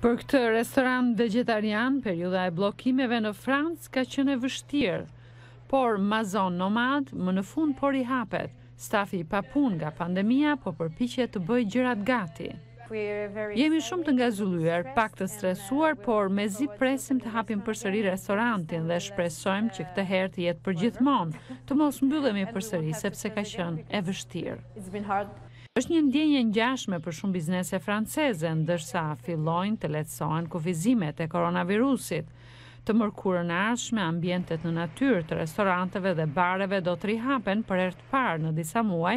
Për këtë restoran vegetarian, periuda e blokimeve në Francë ka qënë e vështirë, por Mazon Nomad më në fund por i hapet, stafi i papun nga pandemia, po përpiche të bëjë gjërat gati. Jemi shumë të nga zulluar, pak të stresuar, por me zi presim të hapim përsëri restorantin dhe shpresojmë që këtë herë të jetë për gjithmonë, të mos mbyllemi përsëri sepse ka qënë e vështirë është një ndjenjë ngjashme për shumë biznese franceze, ndërsa fillojnë të lehtësohen kufizimet e koronavirusit. Të mërkurën ardhshme, ambientet në natyrë të restoranteve dhe bareve do të rihapen për ertë parë në disa muaj,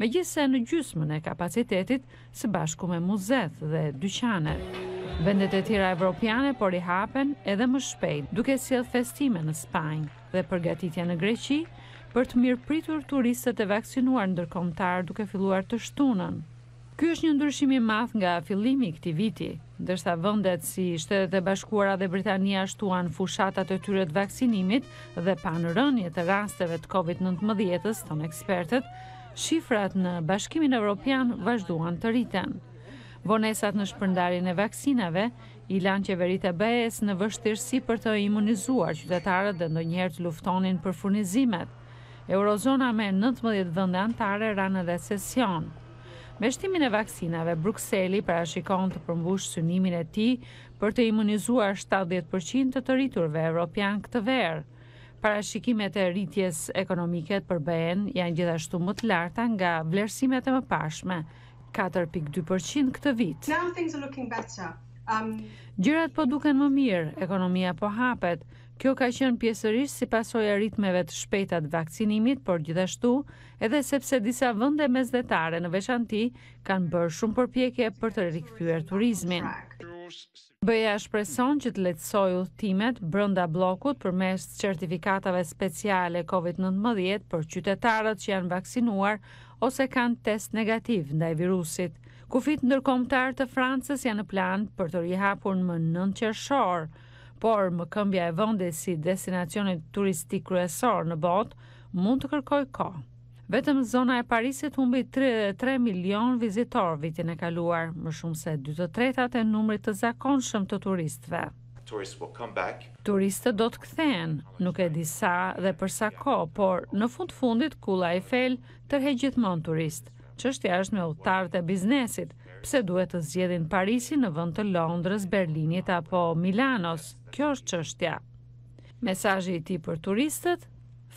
me gjithse në gjysmën e kapacitetit së bashku me muzet dhe dyqane. Vendet e tjera evropiane por i hapen edhe më shpejt, duke si festime në Spajnë dhe përgatitja në Greqi, për të mirë pritur turistët e vaksinuar ndërkomtar duke filluar të shtunën. Ky është një ndryshimi math nga fillimi i këti viti, dërsa vëndet si shtetet e bashkuara dhe Britania shtuan fushatat e tyre të vaksinimit dhe panë rënje të rasteve të COVID-19, ton ekspertët, shifrat në bashkimin evropian vazhduan të rriten. Vonesat në shpërndarjen e vaksinave i lanë qeverit e BES në vështirësi për të imunizuar qytetarët dhe ndonjëherë luftonin për furnizimet. Eurozona me 19 vënde antare ranë edhe sesion. Me shtimin e vaksinave, Bruxelli parashikon të përmbush synimin e ti për të imunizuar 70% të të riturve Europian këtë verë. Parashikimet e rritjes ekonomiket për BN janë gjithashtu më të larta nga vlerësimet e më pashme, 4.2% këtë vit. Um, Gjërat po duken më mirë, ekonomia po hapet, Kjo ka qenë pjesërisht si pasojë ritmeve të shpejta të vaksinimit, por gjithashtu, edhe sepse disa vende mesdhetare, në veçanti, kanë bërë shumë përpjekje për të rikthyer turizmin. Bëja shpreson që të lejësoj brënda brenda bllokut përmes certifikatave speciale COVID-19 për qytetarët që janë vaksinuar ose kanë test negativ ndaj virusit. Kufit ndërkombëtar të Francës janë në plan për të rihapur më 9 qershor por më këmbja e vënde si destinacionit turistik kryesor në bot mund të kërkoj ka. Vetëm zona e Parisit humbi 33 milion vizitor vitin e kaluar, më shumë se 2 të tretat e numrit të zakonshëm të turistëve. Turistët do të kthehen, nuk e di sa dhe për sa kohë, por në fund fundit kulla Eiffel tërheq gjithmonë turist. Çështja është me udhëtarët e biznesit, Pse duhet të zgjedhin Parisin në vend të Londrës, Berlinit apo Milanos? Kjo është çështja. Mesazhi i tij për turistët: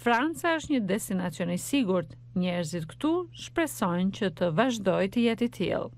Franca është një destinacion i sigurt. Njerëzit këtu shpresojnë që të vazhdoj të jeti tillë.